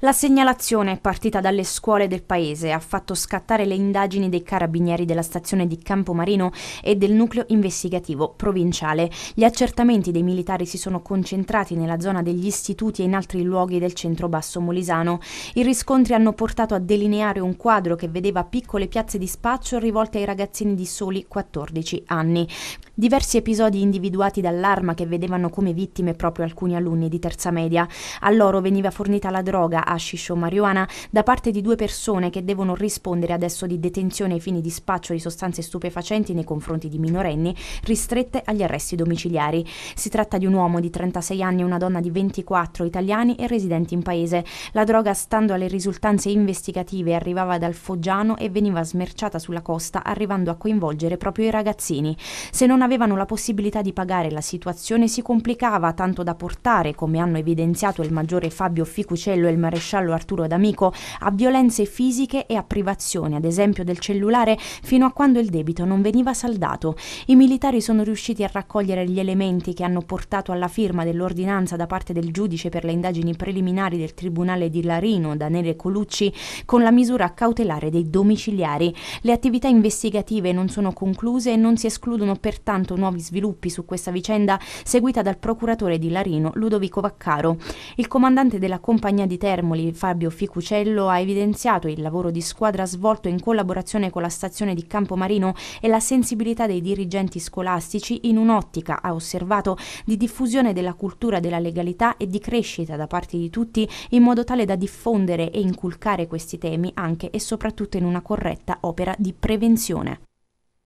La segnalazione partita dalle scuole del paese ha fatto scattare le indagini dei carabinieri della stazione di Campomarino e del nucleo investigativo provinciale. Gli accertamenti dei militari si sono concentrati nella zona degli istituti e in altri luoghi del centro-basso molisano. I riscontri hanno portato a delineare un quadro che vedeva piccole piazze di spaccio rivolte ai ragazzini di soli 14 anni. Diversi episodi individuati dall'arma che vedevano come vittime proprio alcuni alunni di terza media. A loro veniva fornita la droga, hashish o marijuana da parte di due persone che devono rispondere adesso di detenzione ai fini di spaccio di sostanze stupefacenti nei confronti di minorenni ristrette agli arresti domiciliari. Si tratta di un uomo di 36 anni e una donna di 24 italiani e residenti in paese. La droga, stando alle risultanze investigative, arrivava dal Foggiano e veniva smerciata sulla costa, arrivando a coinvolgere proprio i ragazzini. Se non avevano la possibilità di pagare, la situazione si complicava tanto da portare, come hanno evidenziato il maggiore Fabio Ficucello e il marito maresciallo Arturo D'Amico a violenze fisiche e a privazioni, ad esempio del cellulare, fino a quando il debito non veniva saldato. I militari sono riusciti a raccogliere gli elementi che hanno portato alla firma dell'ordinanza da parte del giudice per le indagini preliminari del Tribunale di Larino, Daniele Colucci, con la misura cautelare dei domiciliari. Le attività investigative non sono concluse e non si escludono pertanto nuovi sviluppi su questa vicenda seguita dal procuratore di Larino Ludovico Vaccaro. Il comandante della compagnia di Termo Termoli Fabio Ficucello ha evidenziato il lavoro di squadra svolto in collaborazione con la stazione di Campomarino e la sensibilità dei dirigenti scolastici in un'ottica, ha osservato, di diffusione della cultura della legalità e di crescita da parte di tutti in modo tale da diffondere e inculcare questi temi anche e soprattutto in una corretta opera di prevenzione.